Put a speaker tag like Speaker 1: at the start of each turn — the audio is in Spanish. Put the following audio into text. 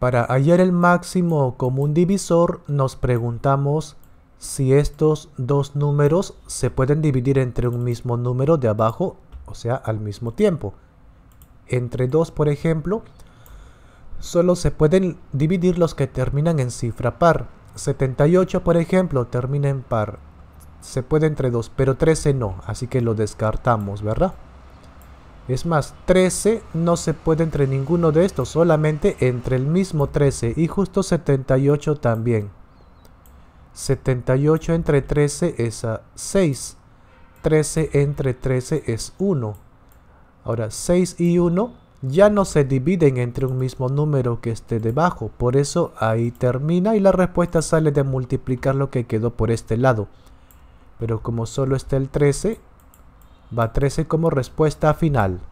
Speaker 1: Para hallar el máximo común divisor nos preguntamos si estos dos números se pueden dividir entre un mismo número de abajo, o sea, al mismo tiempo. Entre 2, por ejemplo, solo se pueden dividir los que terminan en cifra par. 78, por ejemplo, termina en par. Se puede entre 2, pero 13 no, así que lo descartamos, ¿verdad? Es más, 13 no se puede entre ninguno de estos, solamente entre el mismo 13 y justo 78 también. 78 entre 13 es a 6. 13 entre 13 es 1. Ahora, 6 y 1 ya no se dividen entre un mismo número que esté debajo. Por eso ahí termina y la respuesta sale de multiplicar lo que quedó por este lado. Pero como solo está el 13, va 13 como respuesta final.